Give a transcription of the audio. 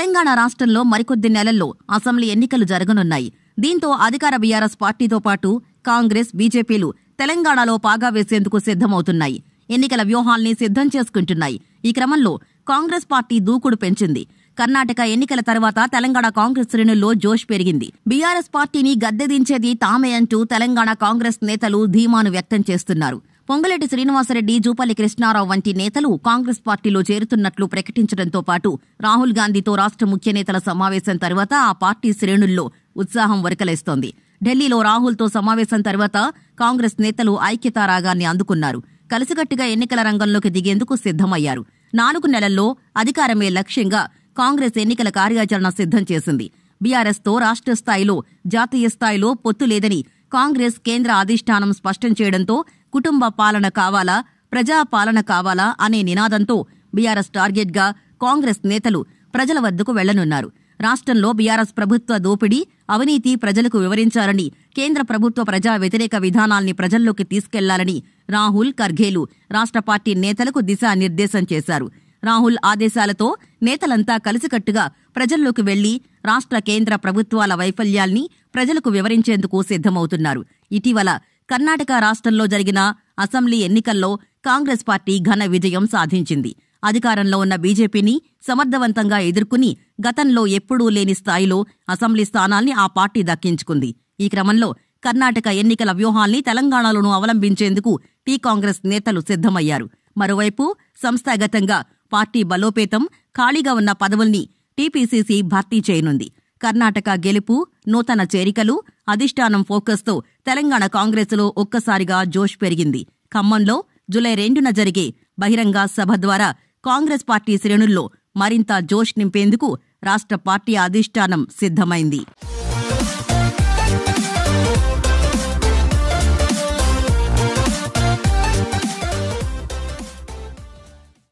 తెలంగాణ రాష్ట్రంలో మరికొద్ది నెలల్లో అసెంబ్లీ ఎన్నికలు జరగనున్నాయి దీంతో అధికార బీఆర్ఎస్ పార్టీతో పాటు కాంగ్రెస్ బీజేపీలు తెలంగాణలో పాగా వేసేందుకు సిద్ధమవుతున్నాయి ఎన్నికల వ్యూహాల్ని సిద్ధం చేసుకుంటున్నాయి ఈ క్రమంలో కాంగ్రెస్ పార్టీ దూకుడు పెంచింది కర్ణాటక ఎన్నికల తర్వాత తెలంగాణ కాంగ్రెస్ శ్రేణుల్లో జోష్ పెరిగింది బీఆర్ఎస్ పార్టీని గద్దెదించేది తామే అంటూ తెలంగాణ కాంగ్రెస్ నేతలు ధీమాను వ్యక్తం చేస్తున్నారు పొంగలేటి శ్రీనివాసరెడ్డి జూపల్లి కృష్ణారావు వంటి నేతలు కాంగ్రెస్ పార్టీలో చేరుతున్నట్లు ప్రకటించడంతో పాటు రాహుల్ గాంధీతో రాష్ట్ర ముఖ్య నేతల సమావేశం తర్వాత ఆ పార్టీ శ్రేణుల్లో ఉత్సాహం వరకలేస్తోంది ఢిల్లీలో రాహుల్తో సమావేశం తర్వాత కాంగ్రెస్ నేతలు ఐక్యతారాగాన్ని అందుకున్నారు కలిసికట్టుగా ఎన్నికల రంగంలోకి దిగేందుకు సిద్దమయ్యారు నాలుగు నెలల్లో అధికారమే లక్ష్యంగా కాంగ్రెస్ ఎన్నికల కార్యాచరణ సిద్దం చేసింది బీఆర్ఎస్తో రాష్ట్ర స్థాయిలో జాతీయ స్థాయిలో పొత్తు లేదని కాంగ్రెస్ కేంద్ర అధిష్టానం స్పష్టం చేయడంతో కుటుంబ పాలన కావాలా ప్రజా పాలన కావాలా అనే నినాదంతో బీఆర్ఎస్ టార్గెట్గా కాంగ్రెస్ నేతలు ప్రజల వద్దకు వెళ్లనున్నారు రాష్ట్రంలో బీఆర్ఎస్ ప్రభుత్వ దోపిడీ అవినీతి ప్రజలకు వివరించాలని కేంద్ర ప్రభుత్వ ప్రజా వ్యతిరేక విధానాల్ని ప్రజల్లోకి తీసుకెళ్లాలని రాహుల్ ఖర్గేలు రాష్ట్ర పార్టీ నేతలకు దిశానిర్దేశం చేశారు రాహుల్ ఆదేశాలతో నేతలంతా కలిసికట్టుగా ప్రజల్లోకి వెళ్లి రాష్ట్ర కేంద్ర ప్రభుత్వాల వైఫల్యాల్ని ప్రజలకు వివరించేందుకు సిద్దమవుతున్నారు ఇటీవల కర్ణాటక రాష్ట్రంలో జరిగిన అసెంబ్లీ ఎన్నికల్లో కాంగ్రెస్ పార్టీ ఘన విజయం సాధించింది అధికారంలో ఉన్న బీజేపీని సమర్థవంతంగా ఎదుర్కొని గతంలో ఎప్పుడూ లేని స్థాయిలో అసెంబ్లీ స్థానాల్ని ఆ పార్టీ దక్కించుకుంది ఈ క్రమంలో కర్ణాటక ఎన్నికల వ్యూహాల్ని తెలంగాణలోనూ అవలంబించేందుకు టీ కాంగ్రెస్ నేతలు సిద్ధమయ్యారు మరోవైపు సంస్థాగతంగా పార్టీ బలోపేతం ఖాళీగా ఉన్న పదవుల్ని టీపీసీసీ భర్తీ చేయనుంది కర్ణాటక గెలుపు నూతన చేరికలు అధిష్టానం ఫోకస్తో తెలంగాణ కాంగ్రెసులో ఒక్కసారిగా జోష్ పెరిగింది ఖమ్మంలో జులై రెండున జరిగే బహిరంగ సభ ద్వారా కాంగ్రెస్ పార్టీ శ్రేణుల్లో మరింత జోష్ నింపేందుకు రాష్ట్ర పార్టీ అధిష్టానం సిద్ధమైంది